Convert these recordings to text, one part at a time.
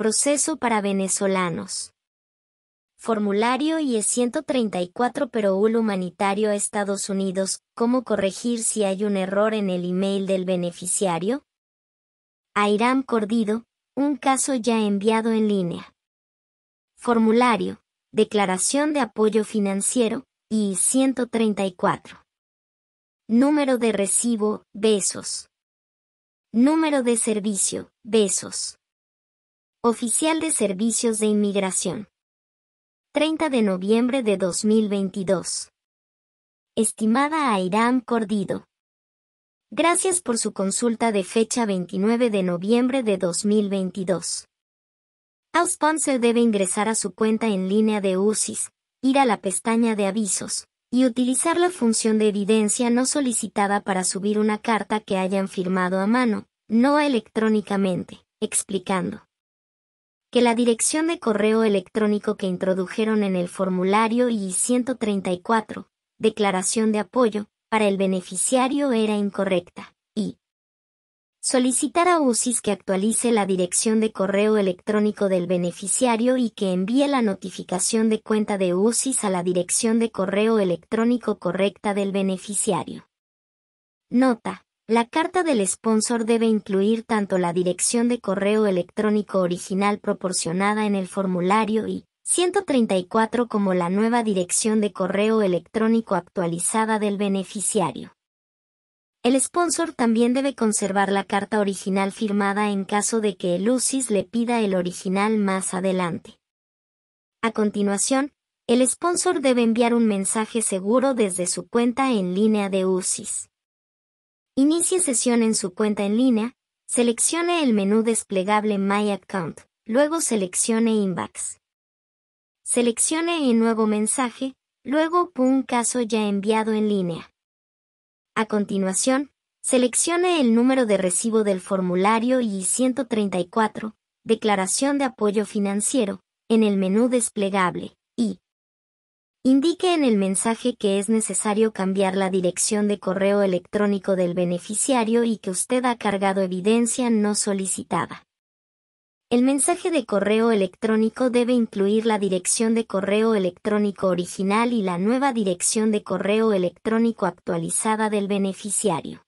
Proceso para venezolanos. Formulario IE-134 Perú Humanitario a Estados Unidos, ¿cómo corregir si hay un error en el email del beneficiario? Airam Cordido, un caso ya enviado en línea. Formulario, Declaración de Apoyo Financiero, y 134 Número de recibo, besos. Número de servicio, besos. Oficial de Servicios de Inmigración. 30 de noviembre de 2022. Estimada Airam Cordido. Gracias por su consulta de fecha 29 de noviembre de 2022. se debe ingresar a su cuenta en línea de UCIS, ir a la pestaña de avisos, y utilizar la función de evidencia no solicitada para subir una carta que hayan firmado a mano, no electrónicamente, explicando que la dirección de correo electrónico que introdujeron en el formulario I-134, declaración de apoyo, para el beneficiario era incorrecta, y solicitar a UCIS que actualice la dirección de correo electrónico del beneficiario y que envíe la notificación de cuenta de UCIS a la dirección de correo electrónico correcta del beneficiario. Nota. La carta del sponsor debe incluir tanto la dirección de correo electrónico original proporcionada en el formulario y 134 como la nueva dirección de correo electrónico actualizada del beneficiario. El sponsor también debe conservar la carta original firmada en caso de que el UCIS le pida el original más adelante. A continuación, el sponsor debe enviar un mensaje seguro desde su cuenta en línea de UCIS. Inicie sesión en su cuenta en línea, seleccione el menú desplegable My Account, luego seleccione Inbox. Seleccione el nuevo mensaje, luego un caso ya enviado en línea. A continuación, seleccione el número de recibo del formulario y 134, Declaración de apoyo financiero, en el menú desplegable. Indique en el mensaje que es necesario cambiar la dirección de correo electrónico del beneficiario y que usted ha cargado evidencia no solicitada. El mensaje de correo electrónico debe incluir la dirección de correo electrónico original y la nueva dirección de correo electrónico actualizada del beneficiario.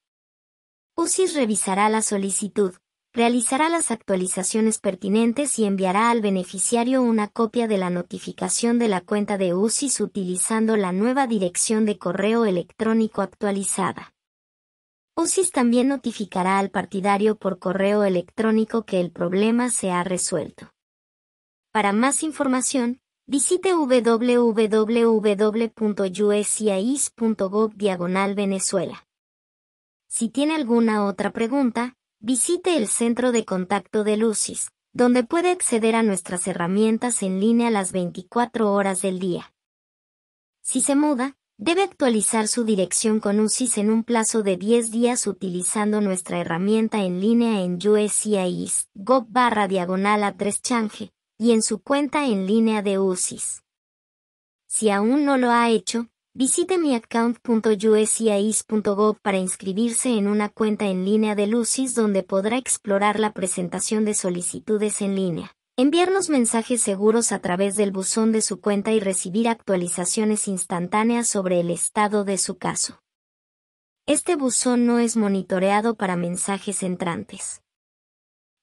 UCIS revisará la solicitud, realizará las actualizaciones pertinentes y enviará al beneficiario una copia de la notificación de la cuenta de USIS utilizando la nueva dirección de correo electrónico actualizada. USIS también notificará al partidario por correo electrónico que el problema se ha resuelto. Para más información, visite www.usis.gov diagonal Venezuela. Si tiene alguna otra pregunta, visite el centro de contacto de Lucis, donde puede acceder a nuestras herramientas en línea las 24 horas del día. Si se muda, debe actualizar su dirección con UCIS en un plazo de 10 días utilizando nuestra herramienta en línea en USCIS, go barra diagonal change, y en su cuenta en línea de UCIS. Si aún no lo ha hecho, Visite miaccount.uscis.gov e para inscribirse en una cuenta en línea de Lucis donde podrá explorar la presentación de solicitudes en línea, enviarnos mensajes seguros a través del buzón de su cuenta y recibir actualizaciones instantáneas sobre el estado de su caso. Este buzón no es monitoreado para mensajes entrantes.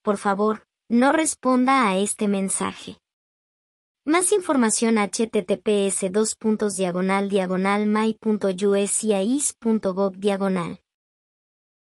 Por favor, no responda a este mensaje. Más información https diagonal diagonal diagonal